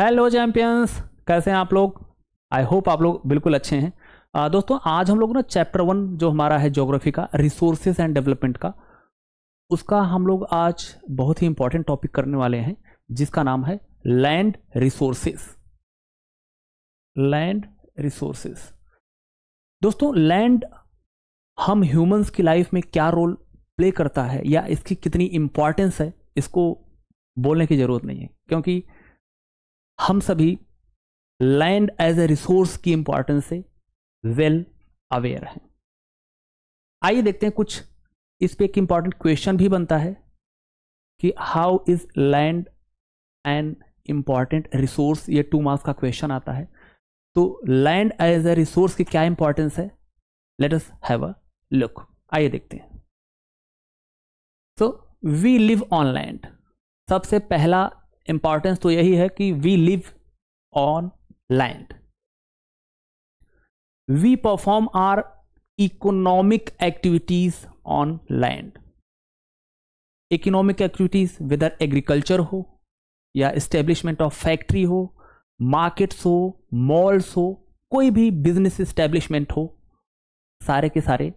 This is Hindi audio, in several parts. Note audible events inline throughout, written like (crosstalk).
हेलो चैम्पियंस कैसे हैं आप लोग आई होप आप लोग बिल्कुल अच्छे हैं आ, दोस्तों आज हम लोग ना चैप्टर वन जो हमारा है ज्योग्राफी का रिसोर्सेज एंड डेवलपमेंट का उसका हम लोग आज बहुत ही इंपॉर्टेंट टॉपिक करने वाले हैं जिसका नाम है लैंड रिसोर्सेज लैंड रिसोर्सेज दोस्तों लैंड हम ह्यूमंस की लाइफ में क्या रोल प्ले करता है या इसकी कितनी इंपॉर्टेंस है इसको बोलने की ज़रूरत नहीं है क्योंकि हम सभी लैंड एज ए रिसोर्स की इंपॉर्टेंस से वेल अवेयर हैं आइए देखते हैं कुछ इस पे एक इंपॉर्टेंट क्वेश्चन भी बनता है कि how is land an important resource ये टू मार्क्स का क्वेश्चन आता है तो लैंड एज ए रिसोर्स की क्या इंपॉर्टेंस है let us have a look आइए देखते हैं so we live on land सबसे पहला इंपॉर्टेंस तो यही है कि we live on land we perform our economic activities on land economic activities whether agriculture हो या इस्टेब्लिशमेंट ऑफ फैक्ट्री हो मार्केट्स हो मॉल्स हो कोई भी बिजनेस इस्टेब्लिशमेंट हो सारे के सारे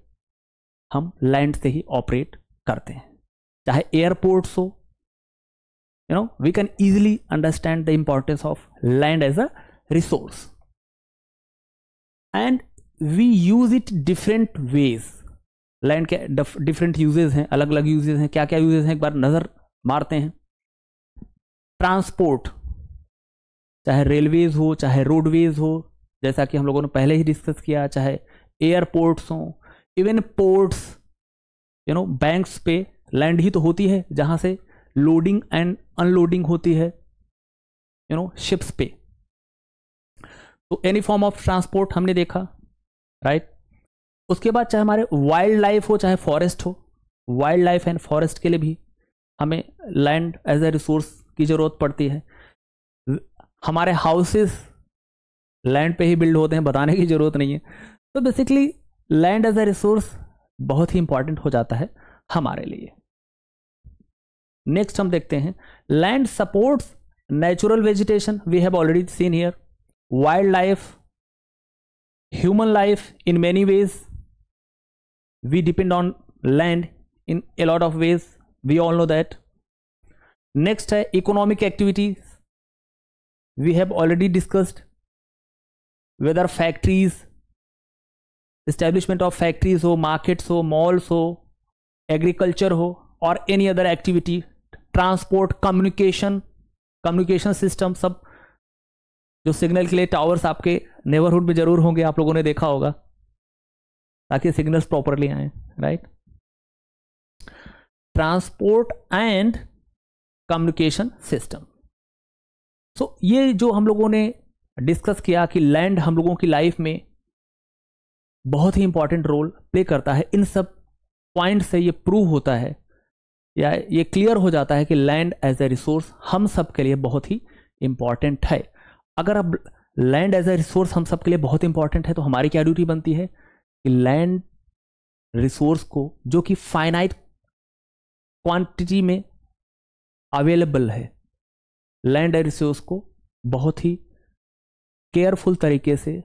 हम लैंड से ही ऑपरेट करते हैं चाहे एयरपोर्ट्स हो you know we can easily understand the importance of land as a resource and we use it different ways land ke different uses hain alag alag uses hain kya kya uses hain ek bar nazar marte hain transport chahe railways ho chahe roadways ho jaisa ki hum logon ne pehle hi discuss kiya chahe airports ho even ports you know banks pe land hi to hoti hai jahan se loading and unloading होती है यू नो शिप्स पे तो एनी फॉर्म ऑफ ट्रांसपोर्ट हमने देखा राइट right? उसके बाद चाहे हमारे वाइल्ड लाइफ हो चाहे फॉरेस्ट हो वाइल्ड लाइफ एंड फॉरेस्ट के लिए भी हमें लैंड एज ए रिसोर्स की ज़रूरत पड़ती है हमारे हाउसेस लैंड पे ही बिल्ड होते हैं बताने की ज़रूरत नहीं है तो basically land as a resource बहुत ही इंपॉर्टेंट हो जाता है हमारे लिए नेक्स्ट हम देखते हैं land supports natural vegetation we have already seen here wild life human life in many ways we depend on land in a lot of ways we all know that next है economic activities we have already discussed whether factories establishment of factories हो markets हो malls हो agriculture हो or any other activity transport communication communication system सब जो सिग्नल के लिए टावर्स आपके नेबरहुड में जरूर होंगे आप लोगों ने देखा होगा ताकि सिग्नल्स प्रॉपरली आए right transport and communication system so ये जो हम लोगों ने डिस्कस किया कि लैंड हम लोगों की लाइफ में बहुत ही इंपॉर्टेंट रोल प्ले करता है इन सब पॉइंट से ये प्रूव होता है या ये क्लियर हो जाता है कि लैंड एज ए रिसोर्स हम सब के लिए बहुत ही इम्पॉर्टेंट है अगर अब लैंड एज ए रिसोर्स हम सब के लिए बहुत इंपॉर्टेंट है तो हमारी क्या ड्यूटी बनती है कि लैंड रिसोर्स को जो कि फाइनाइट क्वांटिटी में अवेलेबल है लैंड एंड रिसोर्स को बहुत ही केयरफुल तरीके से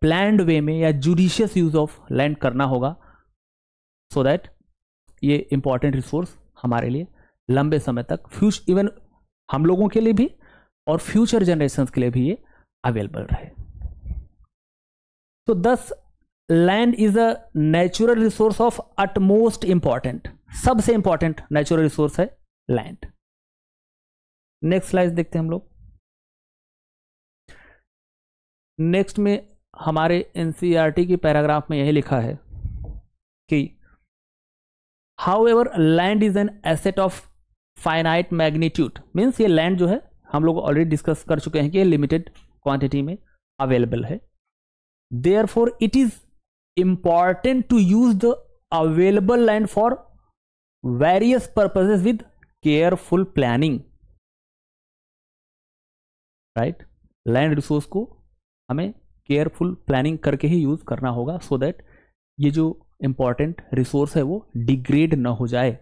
प्लैंड वे में या जुडिशियस यूज ऑफ लैंड करना होगा सो so दैट ये इंपॉर्टेंट रिसोर्स हमारे लिए लंबे समय तक फ्यूच इवन हम लोगों के लिए भी और फ्यूचर जनरेशन के लिए भी ये अवेलेबल रहे तो thus land is a natural resource of utmost important सबसे इंपॉर्टेंट नेचुरल रिसोर्स है लैंड नेक्स्ट स्लाइड देखते हैं हम लोग नेक्स्ट में हमारे एनसीईआरटी की पैराग्राफ में यही लिखा है कि however land is an asset of finite magnitude means ये land जो है हम लोग ऑलरेडी डिस्कस कर चुके हैं कि लिमिटेड क्वांटिटी में अवेलेबल है therefore it is important to use the available land for various purposes with careful planning right land resource को हमें केयरफुल प्लानिंग करके ही यूज करना होगा सो so दैट ये जो इंपॉर्टेंट रिसोर्स है वो डिग्रेड ना हो जाए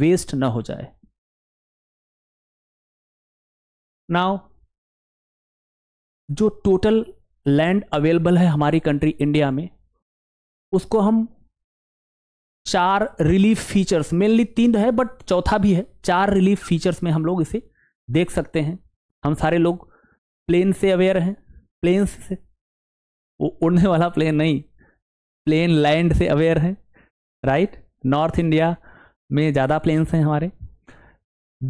वेस्ट ना हो जाए नाउ जो टोटल लैंड अवेलेबल है हमारी कंट्री इंडिया में उसको हम चार रिलीफ फीचर्स मेनली तीन तो है बट चौथा भी है चार रिलीफ फीचर्स में हम लोग इसे देख सकते हैं हम सारे लोग प्लेन से अवेयर हैं प्लेन से वो उड़ने वाला प्लेन नहीं प्लेन लैंड से अवेयर है राइट नॉर्थ इंडिया में ज़्यादा प्लेन्स हैं हमारे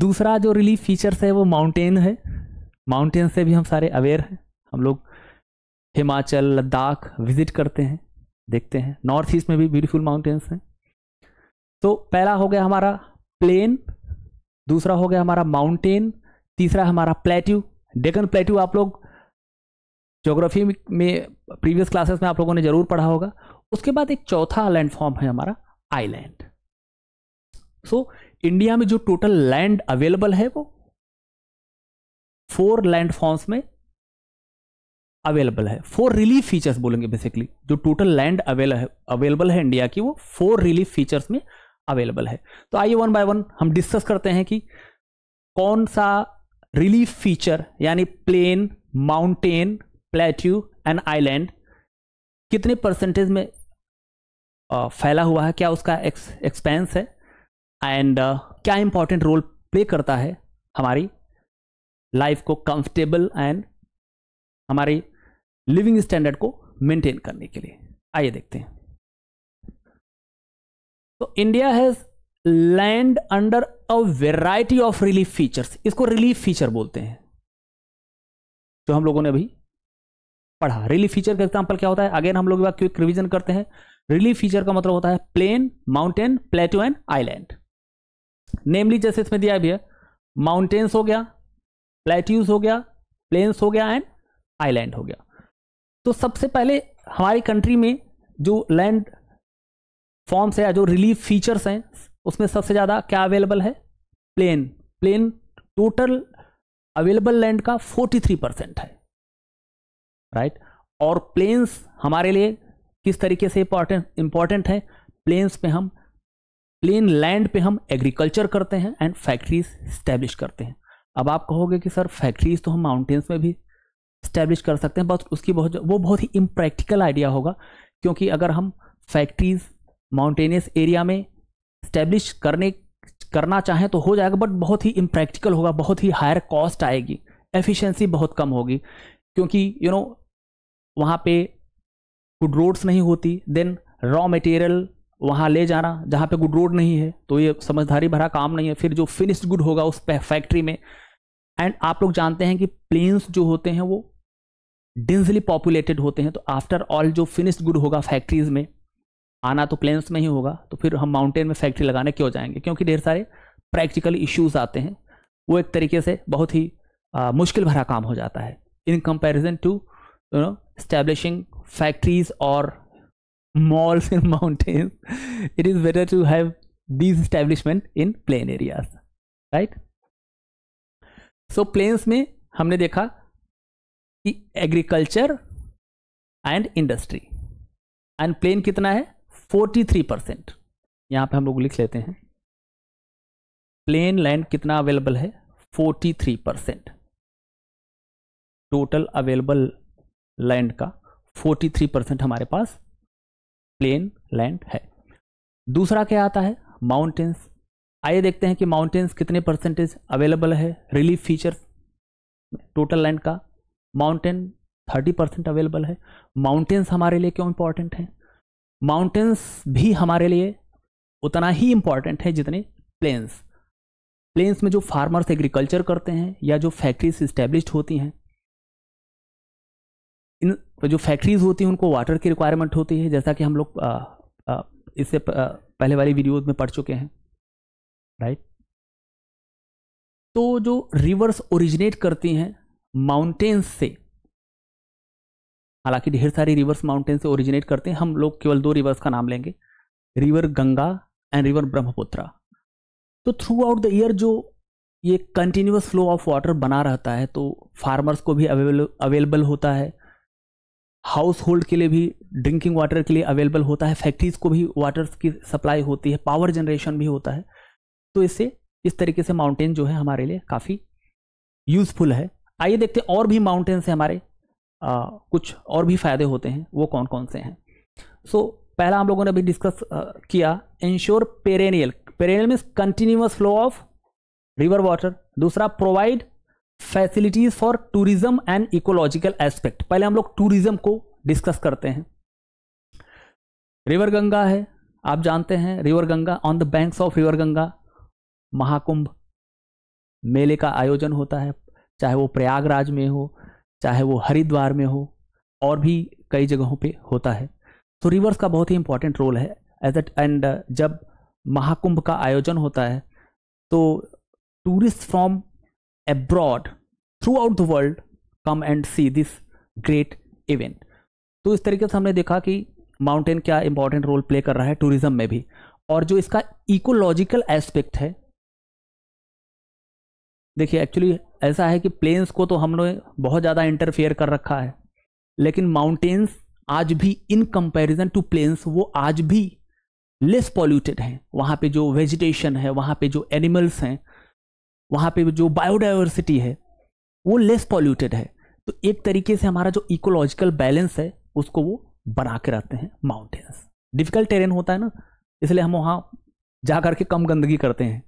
दूसरा जो रिलीफ फीचर्स है वो माउंटेन है माउंटेन से भी हम सारे अवेयर हैं हम लोग हिमाचल लद्दाख विजिट करते हैं देखते हैं नॉर्थ ईस्ट में भी ब्यूटीफुल माउंटेन्स हैं तो पहला हो गया हमारा प्लेन दूसरा हो गया हमारा माउंटेन तीसरा हमारा प्लेट्यू डेकन प्लेट्यू आप लोग ज्योग्राफी में प्रीवियस क्लासेस में आप लोगों ने ज़रूर पढ़ा होगा उसके बाद एक चौथा लैंड फॉर्म है हमारा आईलैंड सो so, इंडिया में जो टोटल लैंड अवेलेबल है वो फोर लैंड फॉर्म्स में अवेलेबल है फोर रिलीफ फीचर्स बोलेंगे बेसिकली जो टोटल लैंड अवेलेबल है इंडिया की वो फोर रिलीफ फीचर्स में अवेलेबल है तो आइए वन बाय वन हम डिस्कस करते हैं कि कौन सा रिलीफ फीचर यानी plain mountain plateau and island कितने परसेंटेज में फैला हुआ है क्या उसका एक्सपेंस है एंड क्या इंपॉर्टेंट रोल प्ले करता है हमारी लाइफ को कंफर्टेबल एंड हमारी लिविंग स्टैंडर्ड को मेंटेन करने के लिए आइए देखते हैं तो India has land under a variety of relief features इसको रिलीफ फीचर बोलते हैं जो हम लोगों ने अभी पढ़ा रिलीफ फीचर का एग्जाम्पल क्या होता है अगेन हम लोग क्विक रिविजन करते हैं रिलीफ फीचर का मतलब होता है plain mountain plateau and island namely जैसे इसमें दिया भी है माउंटेन्स हो गया प्लेट्यूज हो गया प्लेन्स हो गया एंड आईलैंड हो गया तो सबसे पहले हमारी कंट्री में जो लैंड फॉर्म्स है या जो रिलीफ फीचर्स हैं उसमें सबसे ज़्यादा क्या अवेलेबल है plain plain total available land का 43 परसेंट है राइट और प्लेन्स हमारे लिए किस तरीके से इंपॉर्टेंट इंपॉर्टेंट है प्लेन्स पे हम प्लेन लैंड पे हम एग्रीकल्चर करते हैं एंड फैक्ट्रीज स्टैब्लिश करते हैं अब आप कहोगे कि सर फैक्ट्रीज तो हम माउंटेन्स में भी स्टैब्लिश कर सकते हैं बस उसकी बहुत वो बहुत ही इम्प्रैक्टिकल आइडिया होगा क्योंकि अगर हम फैक्ट्रीज माउंटेनियस एरिया में स्टैब्लिश करने करना चाहें तो हो जाएगा बट बहुत ही इम्प्रैक्टिकल होगा बहुत ही हायर कॉस्ट आएगी एफिशिएंसी बहुत कम होगी क्योंकि यू you नो know, वहाँ पे गुड रोड्स नहीं होती देन रॉ मटेरियल वहाँ ले जाना जहाँ पे गुड रोड नहीं है तो ये समझदारी भरा काम नहीं है फिर जो फिनिश्ड गुड होगा उस फैक्ट्री में एंड आप लोग जानते हैं कि प्लेन्स जो होते हैं वो डेंसली पॉपुलेटेड होते हैं तो आफ्टर ऑल जो फिनिश्ड गुड होगा फैक्ट्रीज में आना तो प्लेन्स में ही होगा तो फिर हम माउंटेन में फैक्ट्री लगाने क्यों जाएंगे क्योंकि ढेर सारे प्रैक्टिकल इश्यूज आते हैं वो एक तरीके से बहुत ही आ, मुश्किल भरा काम हो जाता है in comparison to you know establishing factories or malls in mountains it is better to have these establishment in plain areas right so plains mein humne dekha ki agriculture and industry and plain kitna hai 43 yahan pe hum log likh lete hain plain land kitna available hai 43 total available land ka 43% 43 percent हमारे पास प्लेन लैंड है दूसरा क्या आता है माउंटेन्स आइए देखते हैं कि माउंटेन्स कितने परसेंटेज अवेलेबल है रिलीफ फीचर्स टोटल लैंड का माउंटेन 30 परसेंट अवेलेबल है माउंटेन्स हमारे लिए क्यों इंपॉर्टेंट हैं माउंटेन्स भी हमारे लिए उतना ही इंपॉर्टेंट है जितने प्लेन्स प्लेन्स में जो फार्मर्स एग्रीकल्चर करते हैं या जो फैक्ट्रीज इस्टेब्लिश होती हैं इन जो फैक्ट्रीज़ होती हैं उनको वाटर की रिक्वायरमेंट होती है जैसा कि हम लोग इससे पहले वाली वीडियोज़ में पढ़ चुके हैं राइट तो जो रिवर्स ओरिजिनेट करती हैं माउंटेन्स से हालांकि ढेर सारी रिवर्स माउंटेन से ओरिजिनेट करते हैं हम लोग केवल दो रिवर्स का नाम लेंगे river Ganga and river Brahmaputra तो थ्रू आउट द ईयर जो ये कंटिन्यूस फ्लो ऑफ वाटर बना रहता है तो फार्मर्स को भी अवेलेबल अवेलेबल होता है हाउस होल्ड के लिए भी ड्रिंकिंग वाटर के लिए अवेलेबल होता है फैक्ट्रीज को भी वाटर की सप्लाई होती है पावर जनरेशन भी होता है तो इससे इस तरीके से माउंटेन जो है हमारे लिए काफ़ी यूज़फुल है आइए देखते हैं और भी माउंटेन से हमारे आ, कुछ और भी फ़ायदे होते हैं वो कौन कौन से हैं सो so, पहला हम लोगों ने अभी डिस्कस आ, किया ensure perennial perennial means continuous flow of river water दूसरा provide facilities for tourism and ecological aspect पहले हम लोग टूरिज्म को डिस्कस करते हैं रिवर गंगा है आप जानते हैं river Ganga on the banks of river Ganga Mahakumbh मेले का आयोजन होता है चाहे वो प्रयागराज में हो चाहे वो हरिद्वार में हो और भी कई जगहों पे होता है तो रिवर्स का बहुत ही इंपॉर्टेंट रोल है एज एट एंड जब महाकुंभ का आयोजन होता है तो tourist from abroad throughout the world come and see this great event तो इस तरीके से हमने देखा कि माउंटेन क्या इंपॉर्टेंट रोल प्ले कर रहा है टूरिज्म में भी और जो इसका इकोलॉजिकल एस्पेक्ट है देखिए एक्चुअली ऐसा है कि प्लेन्स को तो हमने बहुत ज़्यादा इंटरफेयर कर रखा है लेकिन माउंटेन्स आज भी इन कंपैरिजन टू प्लेन्स वो आज भी लेस पॉल्यूटेड हैं वहाँ पे जो वेजिटेशन है वहाँ पे जो एनिमल्स हैं वहाँ पे जो बायोडाइवर्सिटी है वो लेस पॉल्यूटेड है तो एक तरीके से हमारा जो इकोलॉजिकल बैलेंस है उसको वो बना के रखते हैं माउंटेन्स डिफ़िकल्ट टेरेन होता है ना इसलिए हम वहाँ जा करके कम गंदगी करते हैं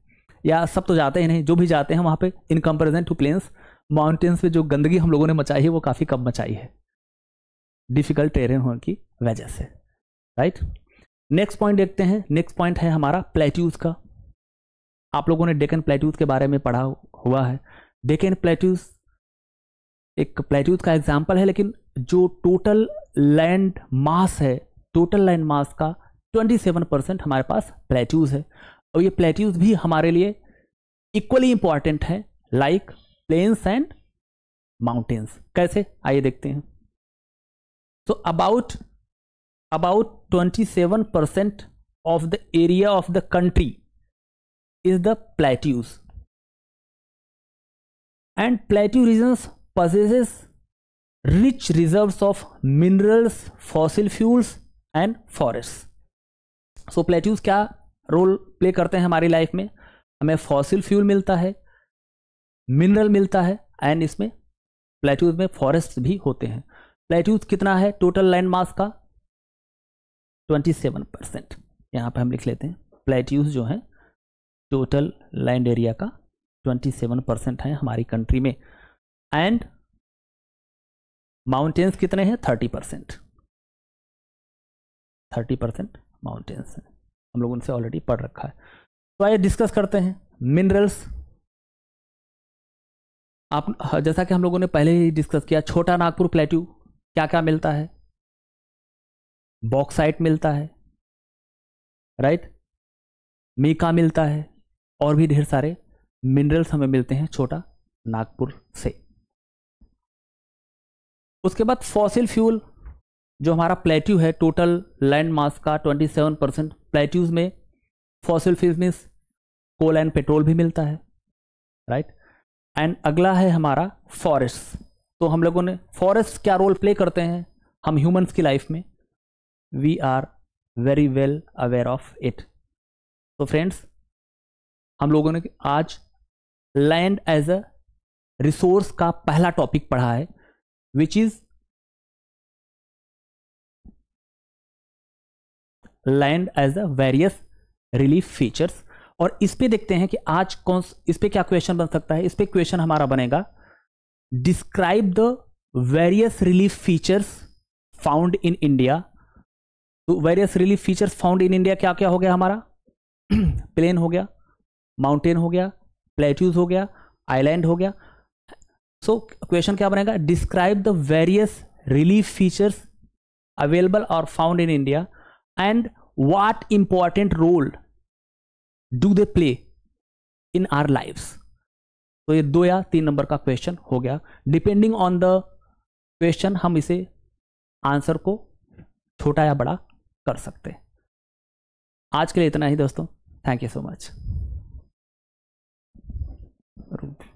या सब तो जाते ही नहीं जो भी जाते हैं वहाँ पे in comparison to plains mountains पे जो गंदगी हम लोगों ने मचाई है वो काफ़ी कम मचाई है डिफ़िकल्ट टेरेन होने की वजह से राइट नेक्स्ट पॉइंट देखते हैं नेक्स्ट पॉइंट है हमारा प्लेट्यूज का आप लोगों ने डेकन प्लेट्यूथ के बारे में पढ़ा हुआ है डेकन प्लेट्यूज एक प्लेट्यूथ का एग्जाम्पल है लेकिन जो टोटल लैंड मास है टोटल लैंड मास का 27 परसेंट हमारे पास प्लेट्यूज है और ये प्लेट्यूज भी हमारे लिए इक्वली इंपॉर्टेंट है लाइक प्लेन्स एंड माउंटेन्स कैसे आइए देखते हैं so about about 27 percent of the area of the country is the plateaus and plateau regions possesses rich reserves of minerals fossil fuels and forest so plateaus क्या रोल प्ले करते हैं हमारी लाइफ में हमें फॉसिल फ्यूल मिलता है मिनरल मिलता है एंड इसमें प्लेट्यूज में फॉरेस्ट भी होते हैं प्लेट्यूज कितना है टोटल लैंड मार्क्स का ट्वेंटी सेवन परसेंट यहाँ पर हम लिख लेते हैं प्लेट्यूज जो है टोटल लैंड एरिया का 27 परसेंट है हमारी कंट्री में एंड माउंटेन्स कितने हैं 30 परसेंट थर्टी परसेंट माउंटेन्स हैं हम लोग उनसे ऑलरेडी पढ़ रखा है तो आइए डिस्कस करते हैं मिनरल्स आप जैसा कि हम लोगों ने पहले ही डिस्कस किया छोटा नागपुर प्लेट्यू क्या क्या मिलता है बॉक्साइट मिलता है राइट मीका मिलता है और भी ढेर सारे मिनरल्स हमें मिलते हैं छोटा नागपुर से उसके बाद फॉसिल फ्यूल जो हमारा प्लेट्यू है टोटल लैंड मास का 27 परसेंट प्लेट्यूज में fossil fuel means coal and petrol भी मिलता है राइट एंड अगला है हमारा फॉरेस्ट तो हम लोगों ने फॉरेस्ट क्या रोल प्ले करते हैं हम ह्यूमंस की लाइफ में we are very well aware of it तो फ्रेंड्स हम लोगों ने आज लैंड एज अ रिसोर्स का पहला टॉपिक पढ़ा है which is land as a various relief features और इस पे देखते हैं कि आज कौन इस पे क्या क्वेश्चन बन सकता है इस पे क्वेश्चन हमारा बनेगा describe the various relief features found in India तो various relief features found in India क्या क्या हो गया हमारा प्लेन (clears throat) हो गया माउंटेन हो गया प्लेट्यूज हो गया आइलैंड हो गया सो so, क्वेश्चन क्या बनेगा describe the various relief features available और found in India and what important role do they play in our life तो ये दो या तीन नंबर का क्वेश्चन हो गया डिपेंडिंग ऑन द क्वेश्चन हम इसे आंसर को छोटा या बड़ा कर सकते हैं आज के लिए इतना ही दोस्तों thank you so much Gracias.